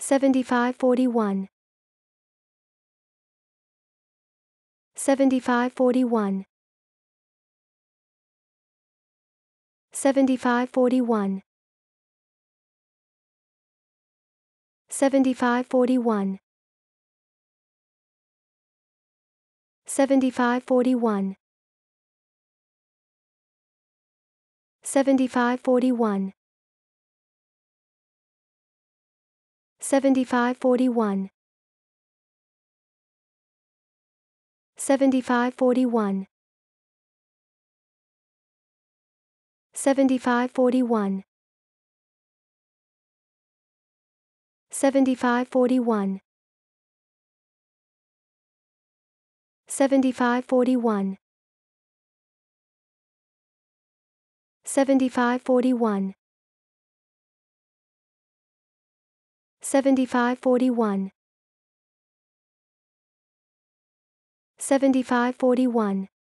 7541 7541 7541 7541 7541 7541 7541 7541 7541 7541 7541 7541 7541 7541